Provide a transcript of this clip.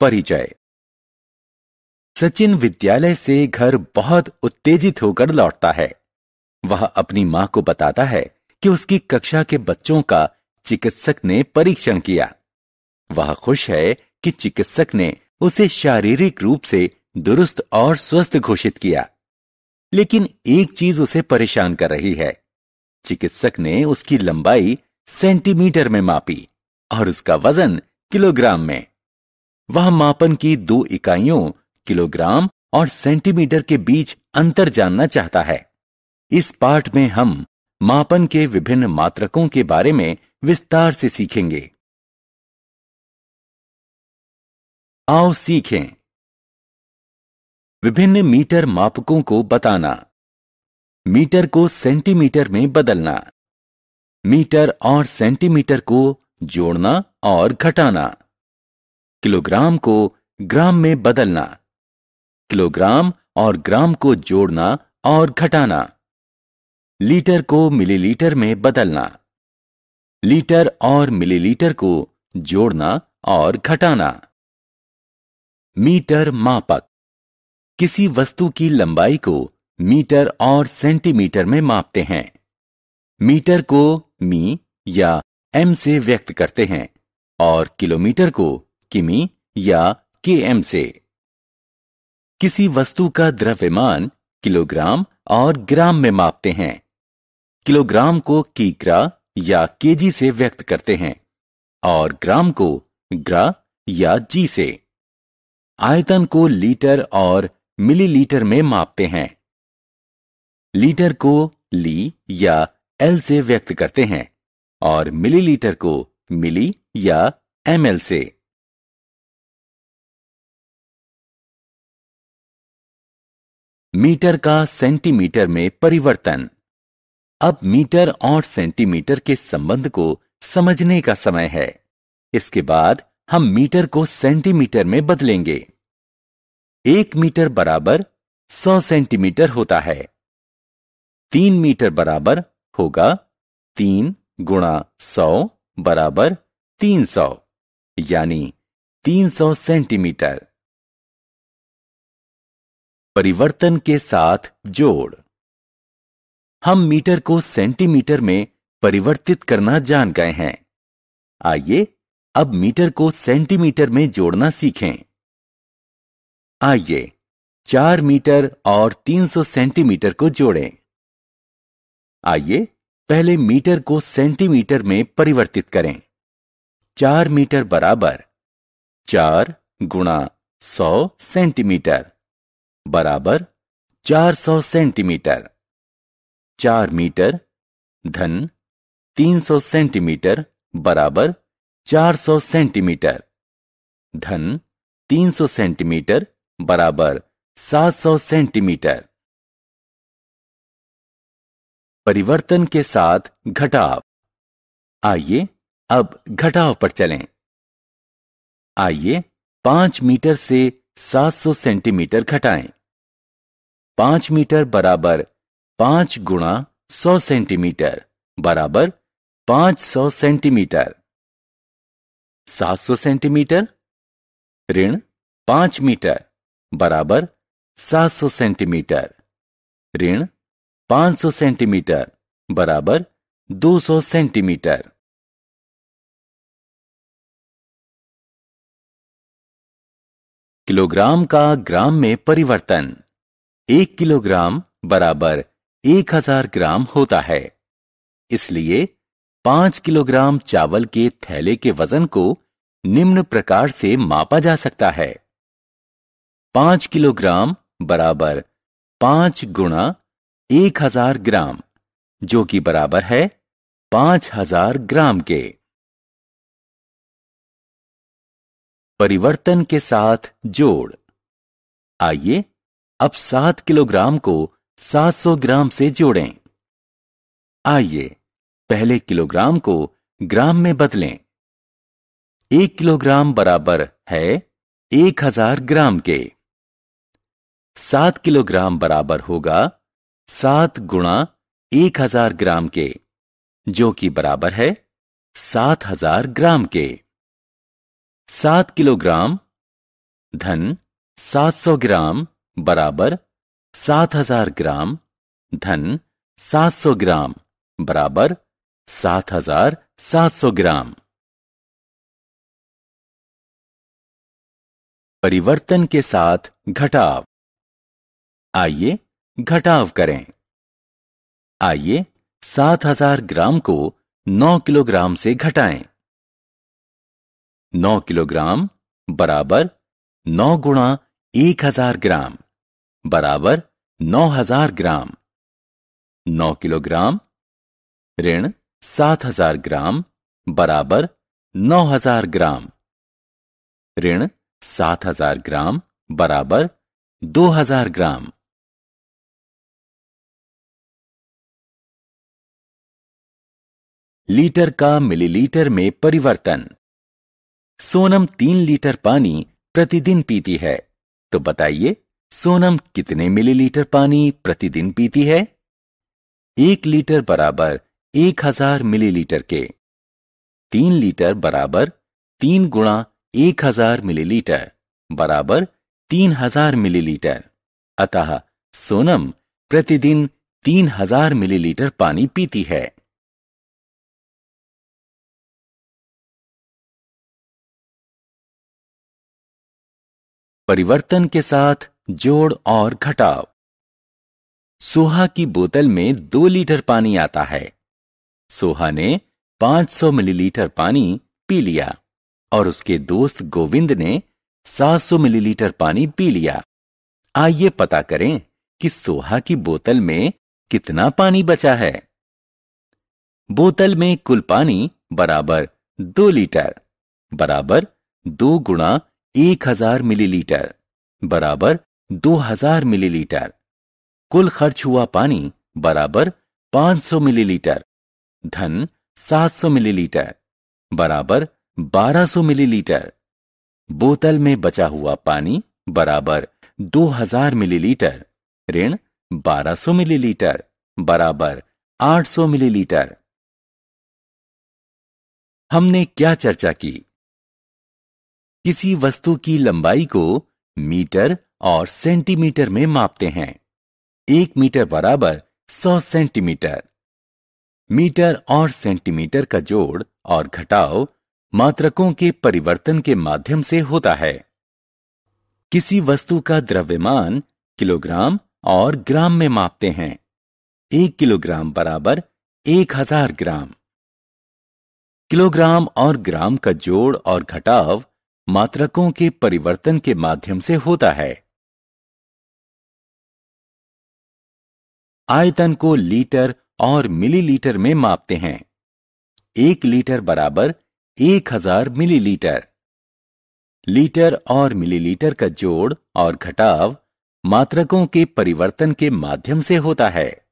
परिचय सचिन विद्यालय से घर बहुत उत्तेजित होकर लौटता है वह अपनी मां को बताता है कि उसकी कक्षा के बच्चों का चिकित्सक ने परीक्षण किया वह खुश है कि चिकित्सक ने उसे शारीरिक रूप से दुरुस्त और स्वस्थ घोषित किया लेकिन एक चीज उसे परेशान कर रही है चिकित्सक ने उसकी लंबाई सेंटीमीटर में मापी और उसका वजन किलोग्राम में वह मापन की दो इकाइयों किलोग्राम और सेंटीमीटर के बीच अंतर जानना चाहता है इस पाठ में हम मापन के विभिन्न मात्रकों के बारे में विस्तार से सीखेंगे आओ सीखें विभिन्न मीटर मापकों को बताना मीटर को सेंटीमीटर में बदलना मीटर और सेंटीमीटर को जोड़ना और घटाना किलोग्राम को ग्राम में बदलना किलोग्राम और ग्राम को जोड़ना और घटाना लीटर को मिलीलीटर में बदलना लीटर और मिलीलीटर को जोड़ना और घटाना मीटर मापक किसी वस्तु की लंबाई को मीटर और सेंटीमीटर में मापते हैं मीटर को मी या एम से व्यक्त करते हैं और किलोमीटर को किमी या केएम से किसी वस्तु का द्रव्यमान किलोग्राम और ग्राम में मापते हैं किलोग्राम को कीग्रा या केजी से व्यक्त करते हैं और ग्राम को ग्रा या जी से आयतन को लीटर और मिलीलीटर में मापते हैं लीटर को ली या एल से व्यक्त करते हैं और मिलीलीटर को मिली या एमएल से मीटर का सेंटीमीटर में परिवर्तन अब मीटर और सेंटीमीटर के संबंध को समझने का समय है इसके बाद हम मीटर को सेंटीमीटर में बदलेंगे एक मीटर बराबर सौ सेंटीमीटर होता है तीन मीटर बराबर होगा तीन गुणा सौ बराबर तीन सौ यानी तीन सौ सेंटीमीटर परिवर्तन के साथ जोड़ हम मीटर को सेंटीमीटर में परिवर्तित करना जान गए हैं आइए अब मीटर को सेंटीमीटर में जोड़ना सीखें आइए चार मीटर और 300 सेंटीमीटर को जोड़ें आइए पहले मीटर को सेंटीमीटर में परिवर्तित करें चार मीटर बराबर चार गुणा सौ सेंटीमीटर बराबर 400 सेंटीमीटर 4 मीटर धन 300 सेंटीमीटर बराबर 400 सेंटीमीटर धन 300 सेंटीमीटर बराबर 700 सेंटीमीटर परिवर्तन के साथ घटाव आइए अब घटाव पर चलें आइए 5 मीटर से 700 सेंटीमीटर घटाएं पांच मीटर बराबर पांच गुणा सौ सेंटीमीटर बराबर पांच सौ सेंटीमीटर सात सौ सेंटीमीटर ऋण पांच मीटर बराबर सात सौ सेंटीमीटर ऋण पांच सौ सेंटीमीटर बराबर दो सौ सेंटीमीटर किलोग्राम का ग्राम में परिवर्तन एक किलोग्राम बराबर एक हजार ग्राम होता है इसलिए पांच किलोग्राम चावल के थैले के वजन को निम्न प्रकार से मापा जा सकता है पांच किलोग्राम बराबर पांच गुणा एक हजार ग्राम जो कि बराबर है पांच हजार ग्राम के परिवर्तन के साथ जोड़ आइए अब सात किलोग्राम को 700 ग्राम से जोड़ें आइए पहले किलोग्राम को ग्राम में बदलें एक किलोग्राम बराबर है एक हजार ग्राम के सात किलोग्राम बराबर होगा सात गुणा एक हजार ग्राम के जो कि बराबर है सात हजार ग्राम के सात किलोग्राम धन सात सौ ग्राम बराबर सात हजार ग्राम धन सात सौ ग्राम बराबर सात हजार सात सौ ग्राम परिवर्तन के साथ घटाव आइए घटाव करें आइए सात हजार ग्राम को नौ किलोग्राम से घटाएं। नौ किलोग्राम बराबर नौ गुणा एक हजार ग्राम बराबर 9000 ग्राम 9 किलोग्राम ऋण 7000 ग्राम बराबर 9000 ग्राम ऋण 7000 ग्राम बराबर 2000 ग्राम लीटर का मिलीलीटर में परिवर्तन सोनम तीन लीटर पानी प्रतिदिन पीती है तो बताइए सोनम कितने मिलीलीटर पानी प्रतिदिन पीती है एक लीटर बराबर एक हजार मिलीलीटर के तीन लीटर बराबर तीन गुणा एक हजार मिलीलीटर बराबर तीन हजार मिलीलीटर अतः सोनम प्रतिदिन तीन हजार मिलीलीटर पानी पीती है परिवर्तन के साथ जोड़ और घटाव सोहा की बोतल में दो लीटर पानी आता है सोहा ने 500 मिलीलीटर पानी पी लिया और उसके दोस्त गोविंद ने 700 मिलीलीटर पानी पी लिया आइए पता करें कि सोहा की बोतल में कितना पानी बचा है बोतल में कुल पानी बराबर दो लीटर बराबर दो गुणा 1000 मिलीलीटर बराबर 2000 मिलीलीटर कुल खर्च हुआ पानी बराबर 500 मिलीलीटर धन 700 मिलीलीटर बराबर 1200 मिलीलीटर बोतल में बचा हुआ पानी बराबर 2000 मिलीलीटर ऋण 1200 मिलीलीटर बराबर 800 मिलीलीटर हमने क्या चर्चा की किसी वस्तु की लंबाई को मीटर और सेंटीमीटर में मापते हैं एक मीटर बराबर 100 सेंटीमीटर मीटर और सेंटीमीटर का जोड़ और घटाव मात्रकों के परिवर्तन के माध्यम से होता है किसी वस्तु का द्रव्यमान किलोग्राम और ग्राम में मापते हैं एक किलोग्राम बराबर एक हजार ग्राम किलोग्राम और ग्राम का जोड़ और घटाव मात्रकों के परिवर्तन के माध्यम से होता है आयतन को लीटर और मिलीलीटर में मापते हैं एक लीटर बराबर एक हजार मिलीलीटर लीटर और मिलीलीटर का जोड़ और घटाव मात्रकों के परिवर्तन के माध्यम से होता है